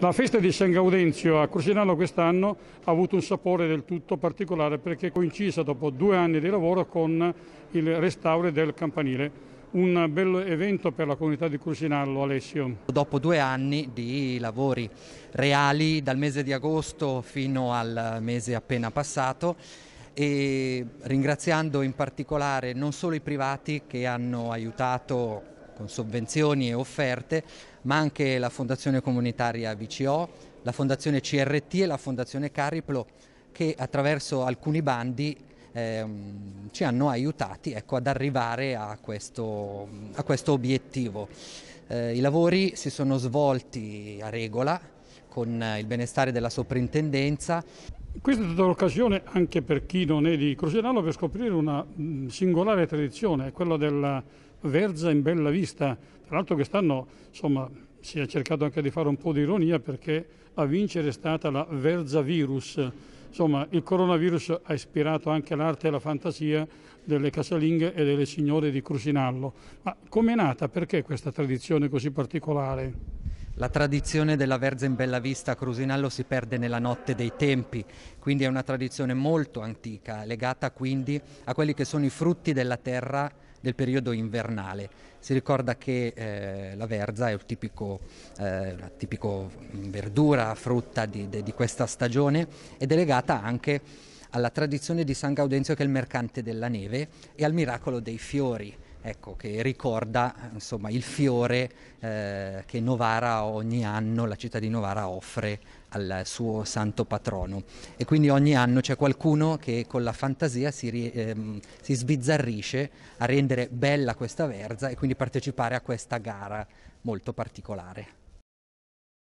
La festa di San Gaudenzio a Corsinano quest'anno ha avuto un sapore del tutto particolare perché è coincisa dopo due anni di lavoro con il restauro del campanile un bel evento per la comunità di Cusinallo, Alessio. Dopo due anni di lavori reali, dal mese di agosto fino al mese appena passato, e ringraziando in particolare non solo i privati che hanno aiutato con sovvenzioni e offerte, ma anche la Fondazione Comunitaria VCO, la Fondazione CRT e la Fondazione Cariplo che attraverso alcuni bandi ehm, ci hanno aiutati ecco, ad arrivare a questo, a questo obiettivo. Eh, I lavori si sono svolti a regola con il benestare della soprintendenza. Questa è stata l'occasione anche per chi non è di Crucianalo per scoprire una mm, singolare tradizione, quella della Verza in bella vista, tra l'altro quest'anno insomma, si è cercato anche di fare un po' di ironia perché a vincere è stata la Verza Virus, insomma il coronavirus ha ispirato anche l'arte e la fantasia delle casalinghe e delle signore di Crusinallo. Ma com'è nata? Perché questa tradizione così particolare? La tradizione della Verza in Bella Vista a Crusinallo si perde nella notte dei tempi, quindi è una tradizione molto antica, legata quindi a quelli che sono i frutti della terra del periodo invernale. Si ricorda che eh, la verza è un tipico, eh, una tipico verdura, frutta di, de, di questa stagione ed è legata anche alla tradizione di San Gaudenzio che è il mercante della neve e al miracolo dei fiori ecco, che ricorda insomma, il fiore eh, che Novara ogni anno, la città di Novara offre al suo santo patrono. E quindi ogni anno c'è qualcuno che con la fantasia si, ehm, si sbizzarrisce a rendere bella questa verza e quindi partecipare a questa gara molto particolare.